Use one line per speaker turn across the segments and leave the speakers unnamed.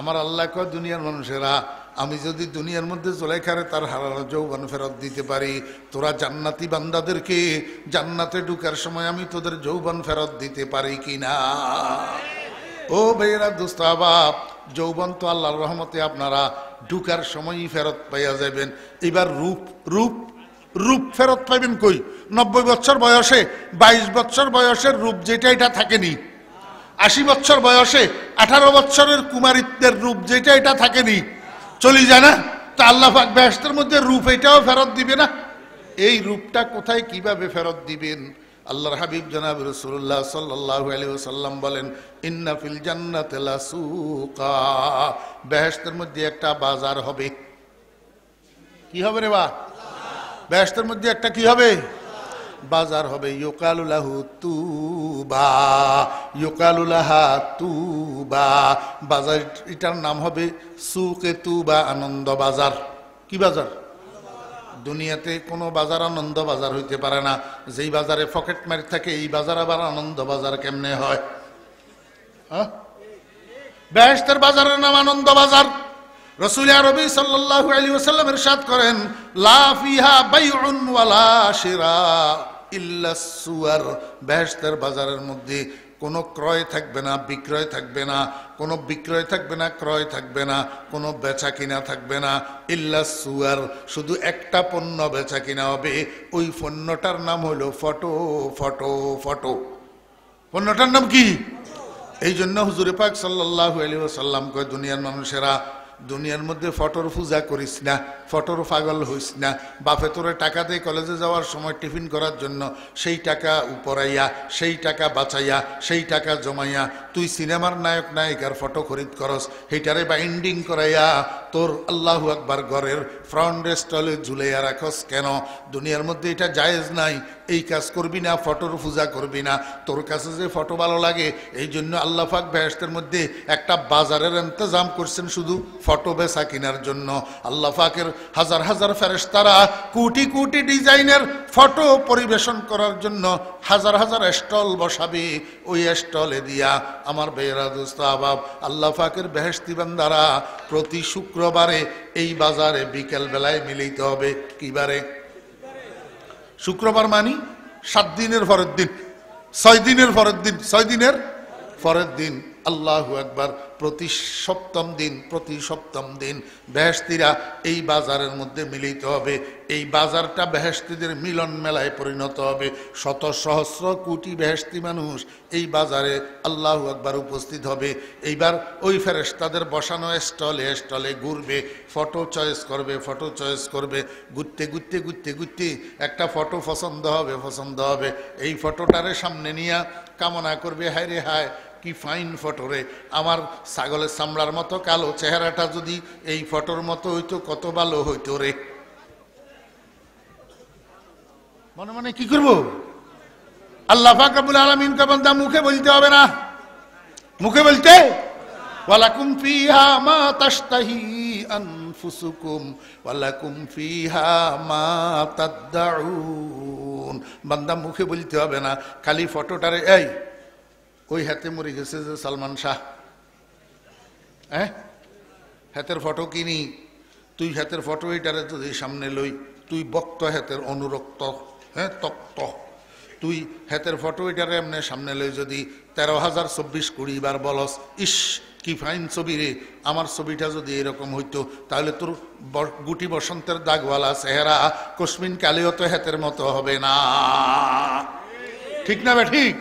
আমার আল্লাহ কয় দুনিয়ার মানুষেরা আমি যদি দুনিয়ার মধ্যে খারে তার হারানো যৌবন ফেরত দিতে পারি তোরা জান্নাতি বান্দাদেরকে জান্নাতে ঢুকার সময় আমি তোদের যৌবন ফেরত দিতে পারি কি না ও বেয়েরা দুস্তাবাব যৌবন তো আল্লাহর রহমতে আপনারা ঢুকার সময়ই ফেরত পাইয়া যাবেন এবার রূপ রূপ রূপ ফেরত পাইবেন কই নব্বই বছর বয়সে বাইশ বছর বয়সের রূপ যেটা এটা থাকেনি আশি বছর বয়সে আঠারো বছরের কুমারিত্বের রূপ যেটা এটা থাকেনি চলি যায় না তা আল্লাহ ব্যস্তের মধ্যে রূপ এটাও ফেরত দিবে না এই রূপটা কোথায় কিভাবে ফেরত দিবেন আল্লাহর হাবিব জনাব রসুল্লাহ সাল্লাহ আলহিসাল্লাম বলেন ইন্নাফিল জান্নাতেলা সুকা বেহেস্তের মধ্যে একটা বাজার হবে কি হবে রে বা বেহেস্তের মধ্যে একটা কি হবে বাজার হবে ইউকালুলাহু তুবা ইউকালুলাহা তুবা বাজার এটার নাম হবে সুকে তুবা আনন্দ বাজার কি বাজার দুনিয়াতে কোনো বাজার আনন্দ বাজার হইতে পারে না যেই বাজারে পকেট মারি থাকে এই বাজার আবার আনন্দ বাজার কেমনে হয় হ্যাঁ বেহেস্তের বাজারের নাম আনন্দ বাজার রসুল আরবি সাল্লাহ আলী ওসাল্লাম এর সাত করেন লাফিহা বাইউন ওয়ালা শিরা ইল্লাসুয়ার সুয়ার বাজারের মধ্যে কোনো ক্রয় থাকবে না বিক্রয় থাকবে না কোনো বিক্রয় থাকবে না ক্রয় থাকবে না কোনো বেচা কিনা থাকবে না ইল্লা সুয়ার শুধু একটা পণ্য বেচা কিনা হবে ওই পণ্যটার নাম হলো ফটো ফটো ফটো পণ্যটার নাম কি এই জন্য হুজুরে পাক সাল্লাহ আলী সাল্লাম কয় দুনিয়ার মানুষেরা দুনিয়ার মধ্যে ফটোর পূজা করিস না ফটোর পাগল হইস না বা ভেতরে টাকা দিয়ে কলেজে যাওয়ার সময় টিফিন করার জন্য সেই টাকা উপরাইয়া সেই টাকা বাঁচাইয়া সেই টাকা জমাইয়া তুই সিনেমার নায়ক নায়িকার ফটো খরিদ করস সেইটারে বাইন্ডিং করাইয়া তোর আল্লাহু আকবার ঘরের ফ্রন্ট স্টলে ঝুলাইয়া রাখস কেন দুনিয়ার মধ্যে এটা জায়েজ নাই এই কাজ করবি না ফটোর পূজা করবি না তোর কাছে যে ফটো ভালো লাগে এই জন্য আল্লাহ ফাক বেহেস্তের মধ্যে একটা বাজারের ইন্তজাম করছেন শুধু ফটো বেচা কেনার জন্য আল্লাহ ফাকের হাজার হাজার ফেরেস্তারা কোটি কোটি ডিজাইনের ফটো পরিবেশন করার জন্য হাজার হাজার স্টল বসাবে ওই স্টলে দিয়া আমার বেহরাদুস্তাহাব আল্লাহ ফাকের বেহেস্তিবান্দারা প্রতি শুক্রবারে এই বাজারে বিকেল বেলায় মিলিতে হবে কিবারে শুক্রবার মানি সাত দিনের ফরের দিন ছয় দিনের পরের দিন ছয় দিনের পরের দিন আল্লাহ একবার প্রতি সপ্তম দিন প্রতি সপ্তম দিন বেহস্তিরা এই বাজারের মধ্যে মিলিত হবে এই বাজারটা বেহস্তিদের মিলন মেলায় পরিণত হবে শত সহস্র কোটি বেহস্তি মানুষ এই বাজারে আল্লাহ একবার উপস্থিত হবে এইবার ওই ফেরেস্তাদের বসানো স্টলে স্টলে ঘুরবে ফটো চয়েস করবে ফটো চয়েস করবে ঘুরতে ঘুরতে ঘুরতে ঘুরতে একটা ফটো পছন্দ হবে পছন্দ হবে এই ফটোটারে সামনে নিয়ে কামনা করবে হায় রে হায় কি ফাইন ফটোরে আমার ছাগলের চামড়ার মতো কালো চেহারাটা যদি এই ফটোর মতো হইতো কত ভালো হইতো রে মনে মনে কি করব আল্লাহ ফাকরাবুল আলমিন কবন্দা মুখে বলতে হবে না মুখে বলতে ওয়ালাকুম ফিহা মা তাশতাহি আনফুসুকুম ওয়ালাকুম ফিহা মা তাদদাউন বান্দা মুখে বলতে হবে না খালি ফটোটারে এই ওই হাতে মরে গেছে যে সালমান শাহ হ্যাঁ হাতের ফটো কিনি তুই হাতের ফটো এইটারে যদি সামনে লই তুই বক্ত হাতের অনুরক্ত হ্যাঁ তক্ত তুই হাতের ফটো এটারে এমনি সামনে লই যদি তেরো হাজার চব্বিশ কুড়ি বার বলস ইস কি ফাইন ছবি রে আমার ছবিটা যদি এরকম হইতো তাহলে তোর গুটি বসন্তের দাগওয়ালা চেহারা কশ্মিন কালেও তো হাতের মতো হবে না ঠিক না বা ঠিক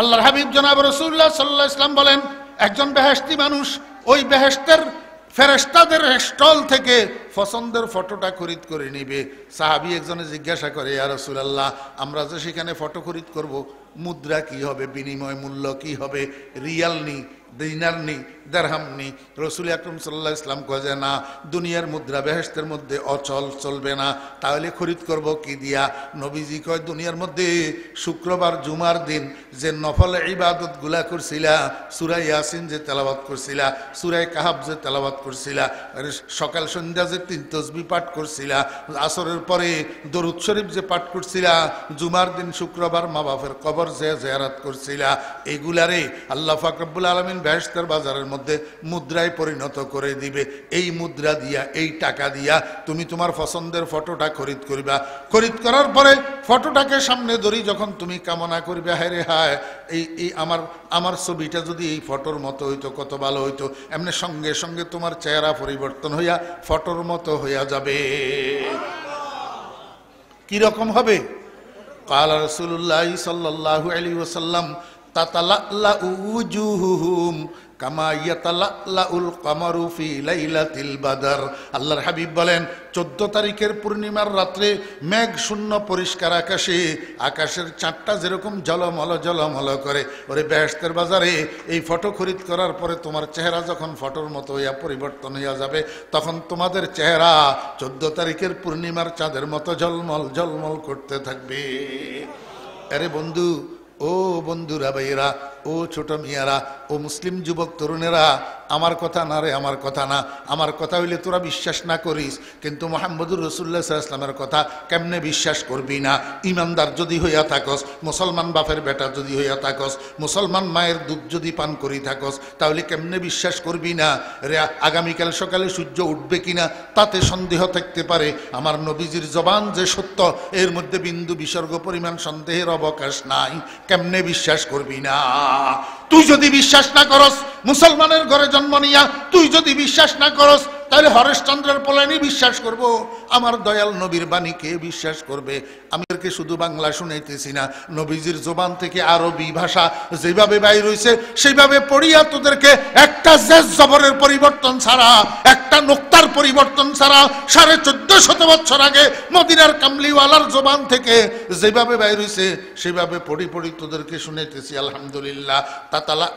আল্লাহর হাবিব জনাব রসুল্লাহ সাল্লাহ ইসলাম বলেন একজন বেহেস্তি মানুষ ওই বেহেস্তের ফেরেস্তাদের স্টল থেকে পছন্দের ফটোটা খরিদ করে নিবে সাহাবি একজনে জিজ্ঞাসা করে ইয়া রসুলাল্লাহ আমরা যে সেখানে ফটো খরিদ করব মুদ্রা কি হবে বিনিময় মূল্য কি হবে রিয়াল নি দিনার নি দেড়হাম নি রসুল আকরম সাল্লা ইসলাম কয়ে না দুনিয়ার মুদ্রা বেহেস্তের মধ্যে অচল চলবে না তাহলে খরিদ করব কি দিয়া নবীজি কয় দুনিয়ার মধ্যে শুক্রবার জুমার দিন যে নফল ইবাদত গুলা করছিলা সুরাই ইয়াসিন যে তেলাবাত করছিলা সুরাই কাহাব যে তেলাবাত করছিলা সকাল সন্ধ্যা যে তিন তসবি পাঠ করছিলা আসরের পরে দরুদ শরীফ যে পাঠ করছিলা জুমার দিন শুক্রবার মা বাপের কবর যে জেয়ারাত করছিলা এগুলারে আল্লাহ ফাকরবুল আলমিন বেহেস্তের বাজারের মধ্যে মুদ্রায় পরিণত করে দিবে এই মুদ্রা দিয়া এই টাকা দিয়া তুমি তোমার পছন্দের ফটোটা খরিদ করিবা খরিদ করার পরে ফটোটাকে সামনে ধরি যখন তুমি কামনা করিবে হায় রে হায় এই এই আমার আমার ছবিটা যদি এই ফটোর মতো হইতো কত ভালো হইতো এমনি সঙ্গে সঙ্গে তোমার চেহারা পরিবর্তন হইয়া ফটোর মতো হইয়া যাবে কি রকম হবে قال رسول الله صلى الله عليه وسلم تتلألأ وجوههم আল্লাহর হাবিব বলেন চোদ্দ তারিখের পূর্ণিমার রাত্রে মেঘ শূন্য পরিষ্কার আকাশে আকাশের চাঁদটা যেরকম জলমল জলমল করে ওরে ব্যস্তের বাজারে এই ফটো খরিদ করার পরে তোমার চেহারা যখন ফটোর মতো হইয়া পরিবর্তন হইয়া যাবে তখন তোমাদের চেহারা চোদ্দ তারিখের পূর্ণিমার চাঁদের মতো জলমল জলমল করতে থাকবে আরে বন্ধু ও বন্ধুরা ভাইরা ও ছোট মিয়ারা ও মুসলিম যুবক তরুণেরা আমার কথা না রে আমার কথা না আমার কথা হইলে তোরা বিশ্বাস না করিস কিন্তু মোহাম্মদুর রসুল্লাহ ইসলামের কথা কেমনে বিশ্বাস করবি না ইমানদার যদি হইয়া থাকস মুসলমান বাপের বেটা যদি হইয়া থাকস মুসলমান মায়ের দুধ যদি পান করি থাকস তাহলে কেমনে বিশ্বাস করবি না রে আগামীকাল সকালে সূর্য উঠবে কিনা তাতে সন্দেহ থাকতে পারে আমার নবীজির জবান যে সত্য এর মধ্যে বিন্দু বিসর্গ পরিমাণ সন্দেহের অবকাশ নাই কেমনে বিশ্বাস করবি না তুই যদি বিশ্বাস না করস মুসলমানের ঘরে জন্ম নিয়া তুই যদি বিশ্বাস না করস তাহলে হরেশচন্দ্রের পলানি বিশ্বাস করব আমার দয়াল নবীর বাণী কে বিশ্বাস করবে আমি আমাদেরকে শুধু বাংলা শুনাইতেছি না নবীজির জোবান থেকে আরবি ভাষা যেভাবে বাইর হয়েছে সেইভাবে পড়িয়া তোদেরকে একটা জেজ জবরের পরিবর্তন ছাড়া একটা নোক্তার পরিবর্তন ছাড়া সাড়ে চোদ্দ শত বছর আগে মদিনার কামলিওয়ালার জোবান থেকে যেভাবে বাইর হয়েছে সেভাবে পড়ি পড়ি তোদেরকে শুনাইতেছি আলহামদুলিল্লাহ তাতালা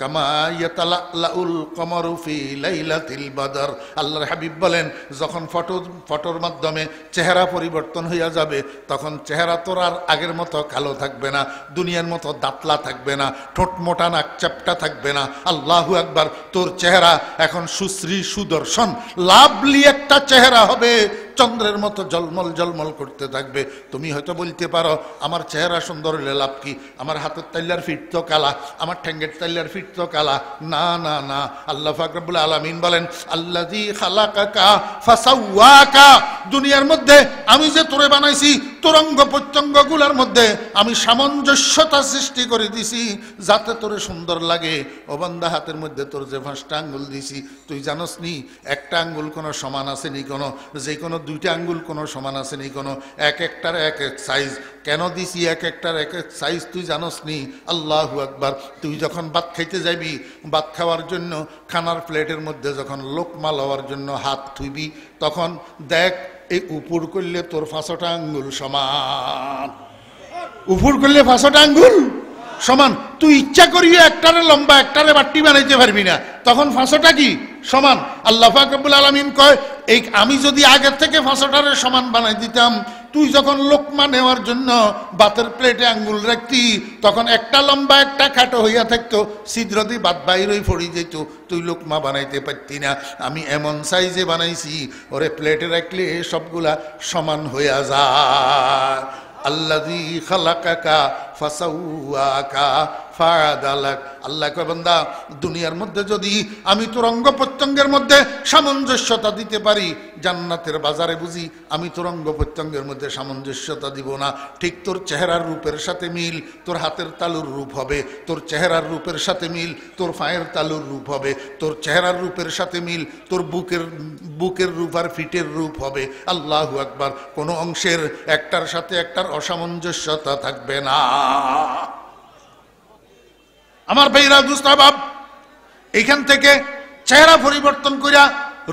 কামায়াতালা উল কমরফিল লাইলাতিল বাদার আল্লাহর হাবিব বলেন যখন ফটো ফটোর মাধ্যমে চেহারা পরিবর্তন হইয়া যাবে তখন চেহারা তোর আর আগের মতো কালো থাকবে না দুনিয়ার মতো দাতলা থাকবে না ঠোঁট মোটা নাক চ্যাপটা থাকবে না আল্লাহু একবার তোর চেহারা এখন সুশ্রী সুদর্শন লাভলি একটা চেহারা হবে চন্দ্রের মতো জলমল জলমল করতে থাকবে তুমি হয়তো বলতে পারো আমার চেহারা সুন্দর হলে লাভ কি আমার হাতের তাল্লার ফিট তো কালা আমার ঠ্যাঙ্গের তাল্লার ফিট তো কালা না না না আল্লাহ ফাকরাবুল আলমিন বলেন আল্লাহ খালাকা ফাসাউয়াকা দুনিয়ার মধ্যে আমি যে তোরে বানাইছি তরঙ্গ প্রত্যঙ্গগুলোর মধ্যে আমি সামঞ্জস্যতা সৃষ্টি করে দিছি যাতে তোর সুন্দর লাগে অবান্ধা হাতের মধ্যে তোর যে পাঁচটা আঙ্গুল দিছি তুই জানস নি একটা আঙ্গুল কোনো সমান আছে নি কোনো যে কোনো দুইটা আঙ্গুল কোনো সমান আছে নি কোনো এক একটার এক এক সাইজ কেন দিছি এক একটার এক এক সাইজ তুই জানস নি আল্লাহ একবার তুই যখন ভাত খাইতে যাবি ভাত খাওয়ার জন্য খানার প্লেটের মধ্যে যখন লোকমা লওয়ার জন্য হাত থুইবি তখন দেখ এই উপর করলে তোর ফাঁসটা আঙ্গুল সমান উপর করলে ফাঁসটা আঙ্গুল সমান তুই ইচ্ছা করিও একটারে লম্বা একটারে বাট্টি বানাইতে পারবি না তখন ফাঁসটা কি সমান আল্লাহ ফাকবুল আলমিন কয় এই আমি যদি আগের থেকে ফাঁসটারে সমান বানাই দিতাম তুই যখন লোকমা নেওয়ার জন্য বাতের প্লেটে আঙ্গুল রাখতি তখন একটা লম্বা একটা খাটো হইয়া থাকতো ছিদ্র দিয়ে বাত বাইরই ফড়ি যেত তুই লোকমা বানাইতে পারতি না আমি এমন সাইজে বানাইছি ওরে প্লেটে রাখলে সবগুলা সমান হইয়া যায় আল্লাহ খালাকাকা ফাসাউকা ফাদালাক দুনিয়ার মধ্যে যদি আমি তোর অঙ্গ প্রত্যঙ্গের মধ্যে সামঞ্জস্যতা দিতে পারি জান্নাতের বাজারে বুঝি আমি তোর অঙ্গ প্রত্যঙ্গের মধ্যে সামঞ্জস্যতা দিব না ঠিক তোর চেহারার রূপের সাথে মিল তোর হাতের তালুর রূপ হবে তোর চেহারার রূপের সাথে মিল তোর পায়ের তালুর রূপ হবে তোর চেহারার রূপের সাথে মিল তোর বুকের বুকের রূপ আর ফিটের রূপ হবে আল্লাহ একবার কোনো অংশের একটার সাথে একটার অসামঞ্জস্যতা থাকবে না আমার ভাইরা দুস্তাবাব এখান থেকে চেহারা পরিবর্তন করিয়া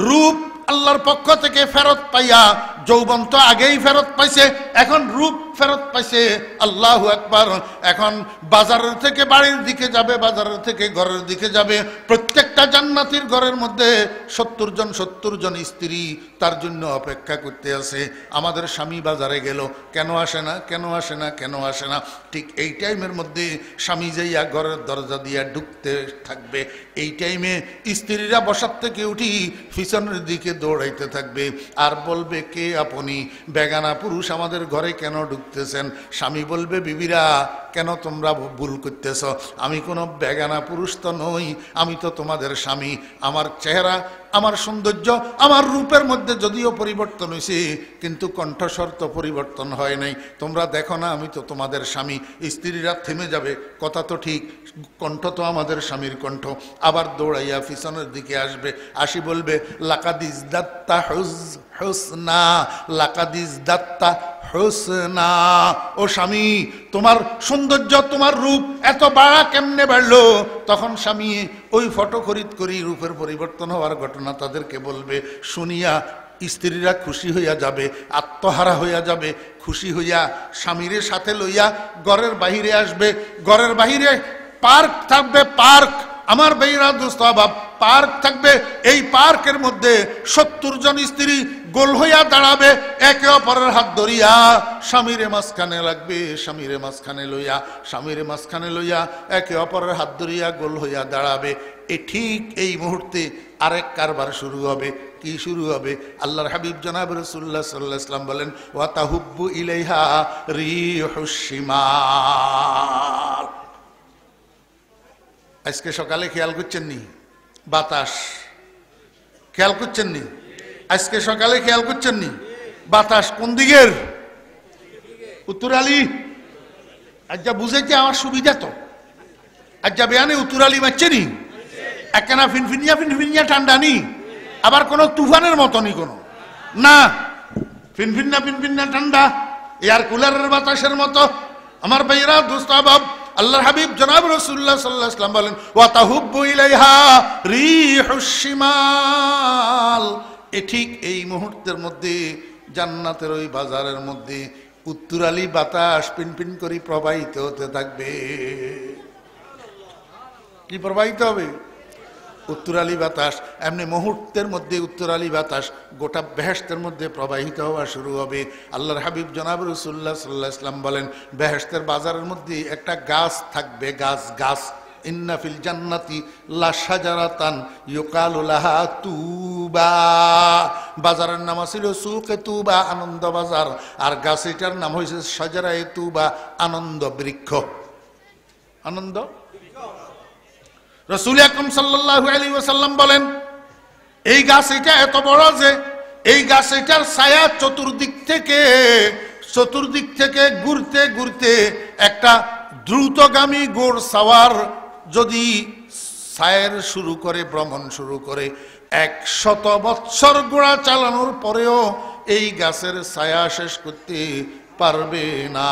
রূপ আল্লাহর পক্ষ থেকে ফেরত পাইয়া যৌবন তো আগেই ফেরত পাইছে এখন রূপ ফেরত পাইছে আল্লাহ একবার এখন বাজারের থেকে বাড়ির দিকে যাবে বাজারের থেকে ঘরের দিকে যাবে প্রত্যেকটা জান্নাতির ঘরের মধ্যে সত্তর জন সত্তর জন স্ত্রী তার জন্য অপেক্ষা করতে আছে আমাদের স্বামী বাজারে গেল কেন আসে না কেন আসে না কেন আসে না ঠিক এই টাইমের মধ্যে স্বামী যাইয়া ঘরের দরজা দিয়া ঢুকতে থাকবে এই টাইমে স্ত্রীরা বসার থেকে উঠি পিছনের দিকে দৌড়াইতে থাকবে আর বলবে কে আপনি বেগানা পুরুষ আমাদের ঘরে কেন ঢুক করতেছেন স্বামী বলবে বিবিরা কেন তোমরা ভুল করতেছ আমি কোনো বেগানা পুরুষ তো নই আমি তো তোমাদের স্বামী আমার চেহারা আমার সৌন্দর্য আমার রূপের মধ্যে যদিও পরিবর্তন হয়েছে কিন্তু কণ্ঠস্বর তো পরিবর্তন হয় নাই তোমরা দেখো না আমি তো তোমাদের স্বামী স্ত্রীরা থেমে যাবে কথা তো ঠিক কণ্ঠ তো আমাদের স্বামীর কণ্ঠ আবার দৌড়াইয়া পিছনের দিকে আসবে আসি বলবে লাকাদিস দাত্তা হুস হুসনা লাকাদিস দাত্তা হোসনা ও স্বামী তোমার সৌন্দর্য তোমার রূপ এত বাড়া কেমনে বাড়লো তখন স্বামী ওই ফটো খরিদ করি রূপের পরিবর্তন হওয়ার ঘটনা তাদেরকে বলবে শুনিয়া স্ত্রীরা খুশি হইয়া যাবে আত্মহারা হইয়া যাবে খুশি হইয়া স্বামীর সাথে লইয়া ঘরের বাহিরে আসবে ঘরের বাহিরে পার্ক থাকবে পার্ক আমার বেইরা দোস্ত অভাব পার্ক থাকবে এই পার্কের মধ্যে সত্তর জন স্ত্রী গোল হইয়া দাঁড়াবে একে অপরের হাত ধরিয়া স্বামীরে মাঝখানে লাগবে স্বামীরে মাঝখানে লইয়া স্বামীরে মাঝখানে লইয়া একে অপরের হাত ধরিয়া গোল হইয়া দাঁড়াবে এ ঠিক এই মুহূর্তে আরেক কারবার শুরু হবে কি শুরু হবে আল্লাহর হাবিব জনাব রসুল্লাহ সাল্লাহ ইসলাম বলেন ওয়াতাহুব্বু রি হুসিমা আজকে সকালে খেয়াল করছেন নি বাতাস খেয়াল করছেন নি আজকে সকালে খেয়াল করছেন নি বাতাস কোন দিকের উত্তর আলী যা বুঝেছে আমার সুবিধা তো আজ্জা বেয়ানি উত্তর আলী মারছে নি একখানা ফিনফিনিয়া ফিনফিনিয়া ঠান্ডা নি আবার কোনো তুফানের মতো নি কোনো না ফিনফিন্না ফিনফিন্না ঠান্ডা এয়ার কুলারের বাতাসের মতো আমার ভাইয়েরা দুস্তাবাব আল্লাহ হাবিব জনাব রসুল্লাহ সাল্লাহ ইসলাম বলেন ওয়াতাহুব্বু ইলাইহা রিহুসিমাল এ ঠিক এই মুহূর্তের মধ্যে জান্নাতের ওই বাজারের মধ্যে উত্তরালি বাতাস পিনপিন করে প্রবাহিত হতে থাকবে কি প্রবাহিত হবে উত্তরালী বাতাস এমনি মুহূর্তের মধ্যে উত্তরালী বাতাস গোটা বেহেস্তের মধ্যে প্রবাহিত হওয়া শুরু হবে আল্লাহর হাবিব জনাব রসুল্লাহ সাল্লাহ ইসলাম বলেন বেহেস্তের বাজারের মধ্যে একটা গাছ থাকবে গাছ গাছ ইন্নাফিল জান্নাতি লাশাজারাতান ইউকালু লাহা তুবা বাজারের নাম আছিল সুকে তুবা আনন্দ বাজার আর এটার নাম হয়েছে সাজারায়ে তুবা আনন্দ বৃক্ষ আনন্দ রসুল আকরম সাল্লাহু আলী ওসাল্লাম বলেন এই গাছ এটা এত বড় যে এই গাছ এটার ছায়া চতুর্দিক থেকে চতুর্দিক থেকে ঘুরতে ঘুরতে একটা দ্রুতগামী গোড় সাওয়ার যদি সায়ের শুরু করে ভ্রমণ শুরু করে একশত বৎসর গোড়া চালানোর পরেও এই গাছের ছায়া শেষ করতে পারবে না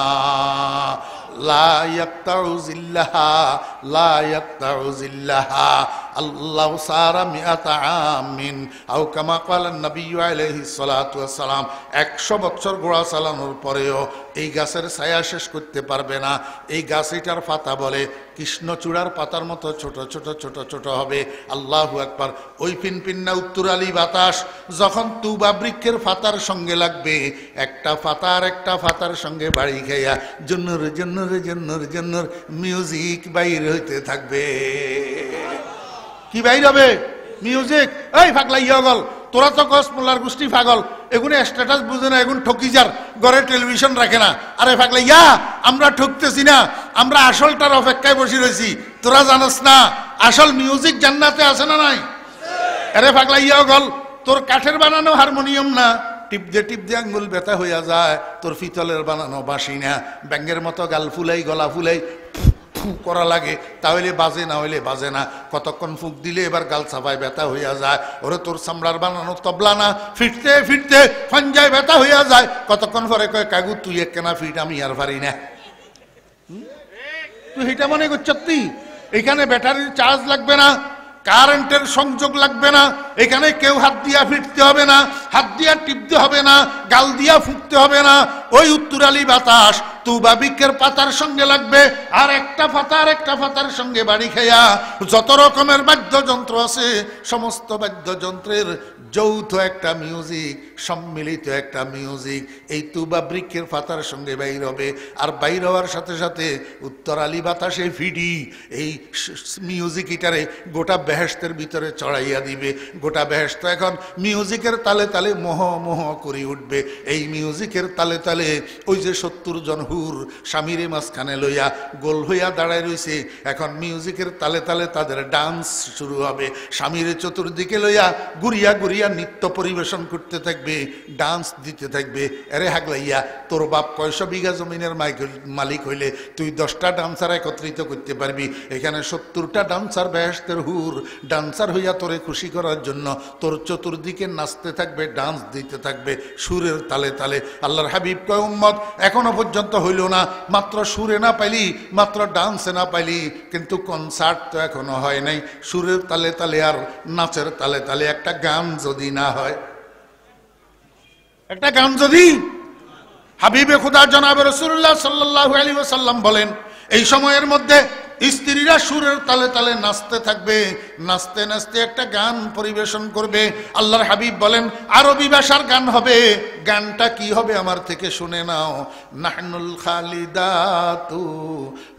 لا يقطع ذلها لا يقطع ذلها আল্লাহ সারা মিয়াতা আমিন আউ কামা কালান নবী আলহি সালাম একশো বছর গোড়া চালানোর পরেও এই গাছের ছায়া শেষ করতে পারবে না এই গাছ এটার পাতা বলে কৃষ্ণচূড়ার পাতার মতো ছোট ছোট ছোট ছোট হবে আল্লাহ একবার ওই পিনপিন্না উত্তরালি বাতাস যখন তুবা বৃক্ষের ফাতার সঙ্গে লাগবে একটা ফাতার একটা ফাতার সঙ্গে বাড়ি খাইয়া জন্নুর জন্নুর জন্নুর জন্নুর মিউজিক বাইর হইতে থাকবে কি বাইর হবে মিউজিক এই ফাগলা ইয়গল তোরা তো কস মোল্লার গোষ্ঠী ফাগল এগুনে স্ট্যাটাস বুঝে না এগুন ঠকি যার ঘরে টেলিভিশন রাখে না আরে ফাগলা ইয়া আমরা ঠকতেছি না আমরা আসলটার অপেক্ষায় বসে রয়েছি তোরা জানাস না আসল মিউজিক জান্নাতে আছে না নাই আরে ফাগলা ইয়গল তোর কাঠের বানানো হারমোনিয়াম না টিপ দিয়ে টিপ দিয়ে আঙ্গুল ব্যথা হইয়া যায় তোর ফিতলের বানানো বাসি না ব্যাঙ্গের মতো গাল ফুলাই গলা ফুলাই ফু করা লাগে তাহলে বাজে না হইলে বাজে না কতক্ষণ ফুঁক দিলে এবার গাল সাফায় ব্যথা হইয়া যায় ওরে তোর সামলার বানানো তবলা না ফিরতে ফিরতে ফঞ্জায় ব্যথা হইয়া যায় কতক্ষণ পরে কয় কাগু তুই এক কেনা ফিট আমি আর পারি না তুই এটা মনে করছ তুই এখানে ব্যাটারির চার্জ লাগবে না কারেন্টের সংযোগ লাগবে না এখানে কেউ হাত দিয়া ফিরতে হবে না হাত দিয়া টিপতে হবে না গাল দিয়া ফুটতে হবে না ওই উত্তরালি বাতাস তুবা বৃক্ষের পাতার সঙ্গে লাগবে আর একটা পাতা আর একটা পাতার সঙ্গে বাড়ি খেয়া যত রকমের বাদ্যযন্ত্র আছে সমস্ত বাদ্যযন্ত্রের যৌথ একটা মিউজিক সম্মিলিত একটা মিউজিক এই তুবা বৃক্ষের পাতার সঙ্গে বাইর হবে আর বাইর হওয়ার সাথে সাথে উত্তর আলী বাতাসে ফিডি এই মিউজিক ইটারে গোটা বেহেস্তের ভিতরে চড়াইয়া দিবে গোটা বেহেস্ত এখন মিউজিকের তালে তালে মোহ মোহ করে উঠবে এই মিউজিকের তালে তালে ওই যে সত্তর জন হুর স্বামীরে মাঝখানে লইয়া গোল হইয়া দাঁড়ায় রয়েছে এখন মিউজিকের তালে তালে তাদের ডান্স শুরু হবে স্বামীর চতুর্দিকে লইয়া গুরিয়া গুরিয়া নৃত্য পরিবেশন করতে থাকবে ডান্স দিতে থাকবে এরে হাগলাইয়া তোর বাপ কয়শো বিঘা জমিনের মাইক মালিক হইলে তুই দশটা ডান্সার একত্রিত করতে পারবি এখানে সত্তরটা ডান্সার বেহেস্তের হুর ডান্সার হইয়া তোরে খুশি করার জন্য তোর চতুর্দিকে নাচতে থাকবে ডান্স দিতে থাকবে সুরের তালে তালে আল্লাহর হাবিব কয় উম্মত এখনো পর্যন্ত হইল না মাত্র সুরে না পাইলি মাত্র ডান্সে না পাইলি কিন্তু কনসার্ট তো এখনো হয় নাই সুরের তালে তালে আর নাচের তালে তালে একটা গান যদি না হয় একটা গান যদি হাবিবে খুদা জনাবের সুরুল্লাহ সাল্লাহ আলী সাল্লাম বলেন এই সময়ের মধ্যে স্ত্রীরা সুরের তালে তালে নাচতে থাকবে নাচতে নাচতে একটা গান পরিবেশন করবে আল্লাহর হাবিব বলেন আরবি ভাষার গান হবে গানটা কি হবে আমার থেকে শুনে নাও নাহনুল খালিদাতু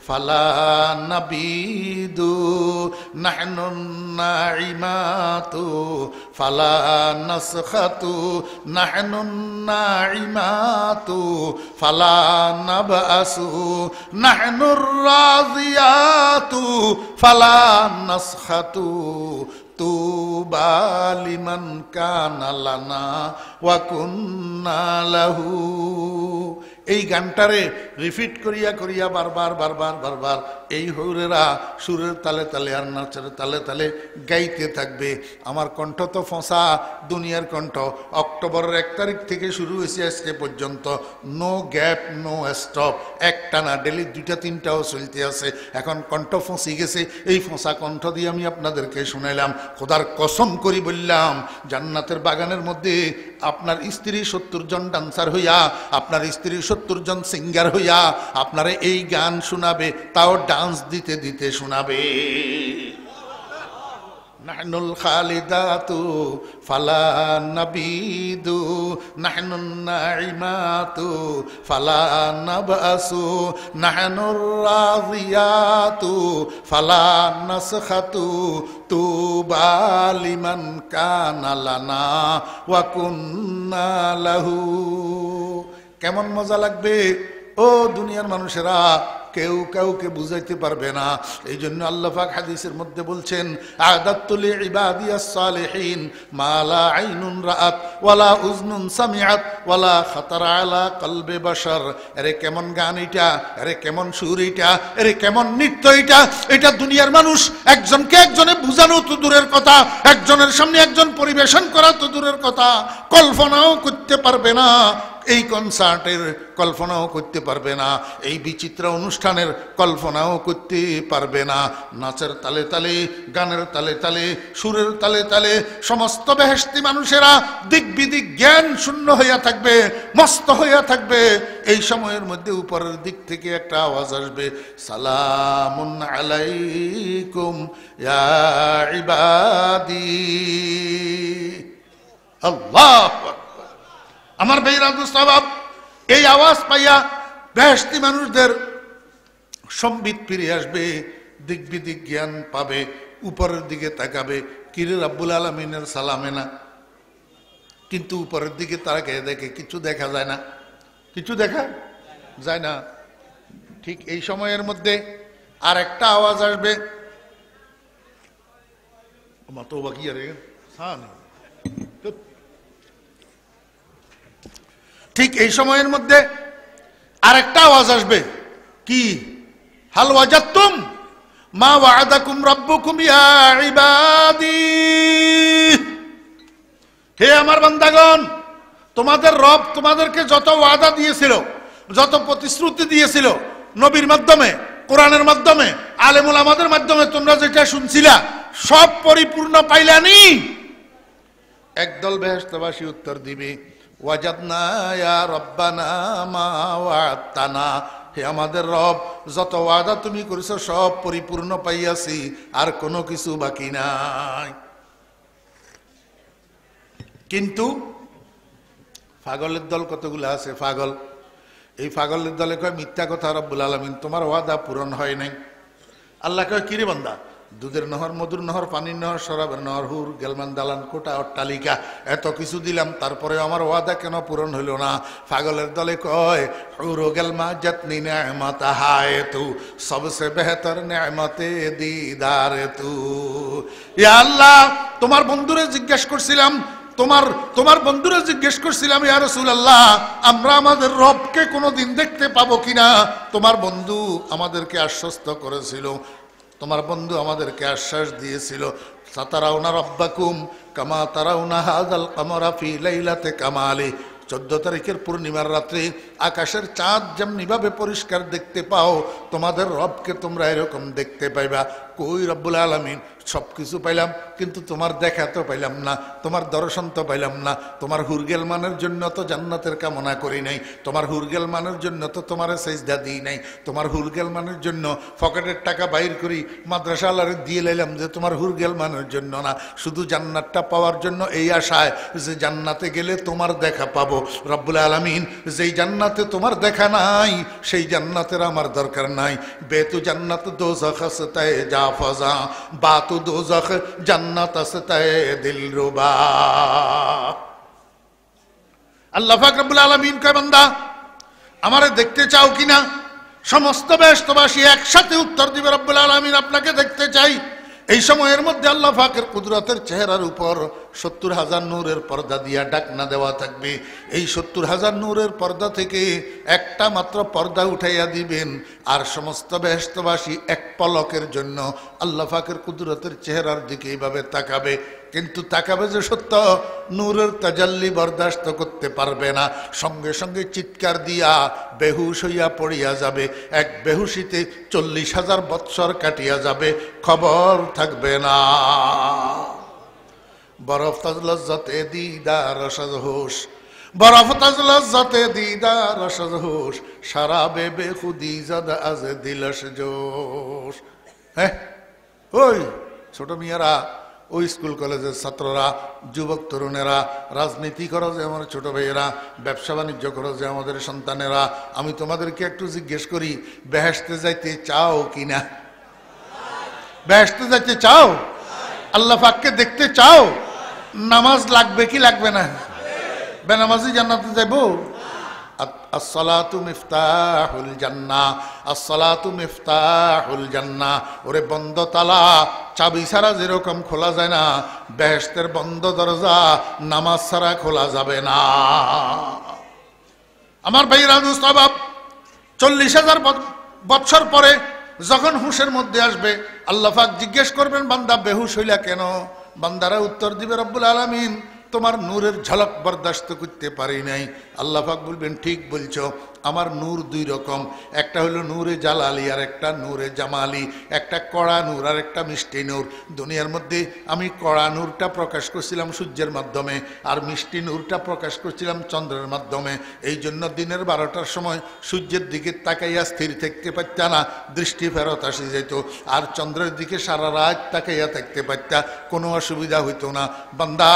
فلا نبيد نحن الناعمات فلا نسخط نحن الناعمات فلا نبأس نحن الراضيات فلا نسخط طوبى لمن كان لنا وكنا له এই গানটারে রিপিট করিয়া করিয়া বারবার বারবার বারবার এই হৌরেরা সুরের তালে তালে আর নাচের তালে তালে গাইতে থাকবে আমার কণ্ঠ তো ফোঁসা দুনিয়ার কণ্ঠ অক্টোবরের এক তারিখ থেকে শুরু হয়েছে আজকে পর্যন্ত নো গ্যাপ নো স্টপ একটা না ডেলি দুইটা তিনটাও চলতে আছে এখন কণ্ঠ ফোঁসি গেছে এই ফোঁসা কণ্ঠ দিয়ে আমি আপনাদেরকে শুনাইলাম খোদার কসম করি বললাম জান্নাতের বাগানের মধ্যে আপনার স্ত্রী সত্তর জন ডান্সার হইয়া আপনার স্ত্রী সত্তর জন সিঙ্গার হইয়া আপনারা এই গান শোনাবে তাও ডান্স চান্স দিতে দিতে শোনাবে নাহনুল খালিদাতু ফালা নাবিদু নাহনুন নাইমাতু ফালা নাবাসু নাহনুর রাজিয়াতু ফালা নাসখাতু তুবা লিমান কানালানা লানা ওয়া কুন্না লাহু কেমন মজা লাগবে ও দুনিয়ার মানুষেরা কেউ কাউকে বুঝাইতে পারবে না এই জন্য আল্লাহাক হাদিসের মধ্যে বলছেন উজনুন ওয়ালা আলা আরে কেমন গান আরে কেমন সুর আরে কেমন নৃত্য দুনিয়ার মানুষ একজনকে একজনে বুঝানো কথা একজনের সামনে একজন পরিবেশন করা তো দূরের কথা কল্পনাও করতে পারবে না এই কনসার্টের কল্পনাও করতে পারবে না এই বিচিত্র অনুষ্ঠানের কল্পনাও করতে পারবে না নাচের তালে তালে গানের তালে তালে সুরের তালে তালে সমস্ত বেহেস্তি মানুষেরা দিকবিদিক জ্ঞান শূন্য হইয়া থাকবে মস্ত হইয়া থাকবে এই সময়ের মধ্যে উপরের দিক থেকে একটা আওয়াজ আসবে সালাম আলাইকুম ইবাদি আল্লাহ আমার বেহরাজু সাহাব এই আওয়াজ পাইয়া বেহস্তি মানুষদের সম্বিত ফিরে আসবে বিদিক জ্ঞান পাবে উপরের দিকে তাকাবে কিরে রাব্বুল আলমিনের সালামে না কিন্তু উপরের দিকে তারা কে দেখে কিছু দেখা যায় না কিছু দেখা যায় না ঠিক এই সময়ের মধ্যে আর একটা আওয়াজ আসবে তো বাকি আর হ্যাঁ ঠিক এই সময়ের মধ্যে আরেকটা আওয়াজ আসবে কি হালওয়া যাত্তুম মা ওয়াদাকুম রব্বুকুম ইয়া ইবাদি হে আমার বান্দাগণ তোমাদের রব তোমাদেরকে যত ওয়াদা দিয়েছিল যত প্রতিশ্রুতি দিয়েছিল নবীর মাধ্যমে কোরআনের মাধ্যমে আলেমুল আমাদের মাধ্যমে তোমরা যেটা শুনছিলা সব পরিপূর্ণ পাইলানি একদল বেহস্তবাসী উত্তর দিবে ওয়াজাদনা ইয়া রব্বানা মা ওয়াতানা হে আমাদের রব যত ওয়াদা তুমি করেছো সব পরিপূর্ণ পাইয়াছি আর কোনো কিছু বাকি নাই কিন্তু পাগলের দল কতগুলো আছে পাগল এই পাগলের দলে কয় মিথ্যা কথা রব্বুল আলমিন তোমার ওয়াদা পূরণ হয় নাই আল্লাহ কয় কিরে বান্দা দুধের নহর মধুর নহর পানির নহর শরাবের নহর হুর গেলমান দালান কোটা অট্টালিকা এত কিছু দিলাম তারপরে আমার ওয়াদা কেন পূরণ হইল না পাগলের দলে কয় হুর গেলমা যত্নি নেমত হায় তু সবসে বেহতর ন্যায়মতে দিদার তু আল্লাহ তোমার বন্ধুরে জিজ্ঞেস করছিলাম তোমার তোমার বন্ধুরে জিজ্ঞেস করছিলাম ইয়া রসুল আল্লাহ আমরা আমাদের রবকে কোনো দিন দেখতে পাবো কিনা তোমার বন্ধু আমাদেরকে আশ্বস্ত করেছিল তোমার বন্ধু আমাদেরকে আশ্বাস দিয়েছিল সাতারাউনা রব্বাকুম কামা তারাউনা হাজাল কামরাফি লাইলাতে কামালি চোদ্দ তারিখের পূর্ণিমার রাত্রে আকাশের চাঁদ যেমনিভাবে পরিষ্কার দেখতে পাও তোমাদের রবকে তোমরা এরকম দেখতে পাইবা কই রব্বুল আলমিন সব কিছু পাইলাম কিন্তু তোমার দেখা তো পাইলাম না তোমার দর্শন তো পাইলাম না তোমার হুরগেল মানের জন্য তো জান্নাতের কামনা করি নাই তোমার হুরগেল মানের জন্য তো তোমার সেজদা দিই নাই তোমার হুরগেল মানের জন্য পকেটের টাকা বাইর করি মাদ্রাসা আল্লাহরে দিয়ে লাইলাম যে তোমার হুরগেল মানের জন্য না শুধু জান্নাতটা পাওয়ার জন্য এই আশায় যে জান্নাতে গেলে তোমার দেখা পাবো রব্বুল আলমিন যেই জান্নাতে তোমার দেখা নাই সেই জান্নাতের আমার দরকার নাই বেতু জান্নাত দোষ তাই যা गया फजा बात আল্লাহ ফাকরুল আলমিন কয় বান্দা আমারে দেখতে চাও কিনা সমস্ত ব্যস্তবাসী একসাথে উত্তর দিবে রব্বুল আলমিন আপনাকে দেখতে চাই এই সময়ের মধ্যে আল্লাহ ফাকের কুদরতের চেহারার উপর সত্তর হাজার নূরের পর্দা দিয়া ডাকনা দেওয়া থাকবে এই সত্তর হাজার নূরের পর্দা থেকে একটা মাত্র পর্দা উঠাইয়া দিবেন আর সমস্ত ব্যস্তবাসী এক পলকের জন্য আল্লাহ ফাকের কুদরতের চেহারার দিকে এইভাবে তাকাবে কিন্তু তাকাবে যে সত্য নূরের তাজাল্লি বরদাস্ত করতে পারবে না সঙ্গে সঙ্গে চিৎকার দিয়া বেহুশ হইয়া পড়িয়া যাবে এক বেহুশিতে চল্লিশ হাজার বৎসর কাটিয়া যাবে খবর থাকবে না বরফ তাজ লজ্জতে দিদার রসদ হোস বরফ তাজ লজ্জতে দিদার রসদ হোস সারা বেবে খুদি জদ আজ দিলস জোশ হ্যাঁ ওই ছোট মেয়েরা ওই স্কুল কলেজের ছাত্ররা যুবক তরুণেরা রাজনীতি করো যে আমার ছোট ভাইয়েরা ব্যবসা বাণিজ্য করো যে আমাদের সন্তানেরা আমি তোমাদেরকে একটু জিজ্ঞেস করি বেহেসতে যাইতে চাও কি না বেহেসতে যাইতে চাও আল্লাহ পাককে দেখতে চাও নামাজ লাগবে কি লাগবে না বেনামাজি জান্নাতে যাইব ওরে বন্ধ তালা যেরকম খোলা যায় না বেহেশতের বন্ধ দরজা নামাজ ছাড়া খোলা যাবে না আমার ভাই রাজু চল্লিশ হাজার বৎসর পরে যখন হুশের মধ্যে আসবে আল্লাহাক জিজ্ঞেস করবেন বান্দা বেহুশ হইলা কেন বান্দারা উত্তর দিবে রব্বুল আলমিন তোমার নূরের ঝলক বরদাস্ত করতে পারি নাই আল্লাহাক বলবেন ঠিক বলছো আমার নূর দুই রকম একটা হলো নূরে জালালি আর একটা নূরে জামালি একটা কড়া নূর আর একটা মিষ্টি নূর দুনিয়ার মধ্যে আমি কড়া নূরটা প্রকাশ করছিলাম সূর্যের মাধ্যমে আর মিষ্টি নূরটা প্রকাশ করছিলাম চন্দ্রের মাধ্যমে এই জন্য দিনের বারোটার সময় সূর্যের দিকে তাকাইয়া স্থির থাকতে পারতা না দৃষ্টি ফেরত আসে যেত আর চন্দ্রের দিকে সারা রাত তাকাইয়া থাকতে পারতা কোনো অসুবিধা হইতো না বান্দা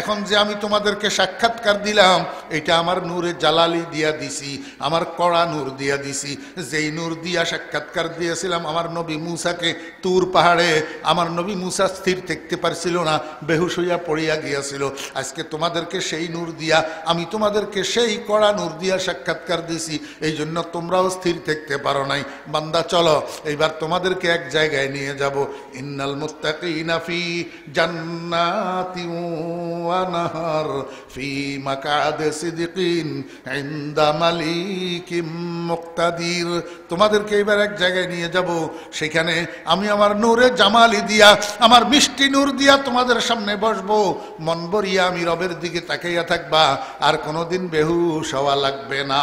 এখন যে আমি তোমাদেরকে সাক্ষাৎকার দিলাম এটা আমার নূরে জালালি দিয়া দিছি আমার কড়া নূর দিয়া দিছি যেই নূর দিয়া সাক্ষাৎকার দিয়েছিলাম আমার নবী মূসাকে তুর পাহাড়ে আমার নবী মূসা স্থির দেখতে পারছিল না বেহুশ হইয়া পড়িয়া গিয়াছিল আজকে তোমাদেরকে সেই নূর দিয়া আমি তোমাদেরকে সেই কড়া নূর দিয়া সাক্ষাৎকার দিছি এই জন্য তোমরাও স্থির দেখতে পারো নাই বান্দা চলো এইবার তোমাদেরকে এক জায়গায় নিয়ে যাব ইন্নাল নাফি জান্নাতি ওয়া নাহার ফি মাকাদে সিদিকিন ইনদা মালিক মুক্তাদির তোমাদেরকে এবার এক জায়গায় নিয়ে যাব সেখানে আমি আমার নূরে জামালি দিয়া আমার মিষ্টি নূর দিয়া তোমাদের সামনে বসবো মন বরিয়া আমি রবের দিকে তাকাইয়া থাকবা আর কোনোদিন বেহুশ হওয়া লাগবে না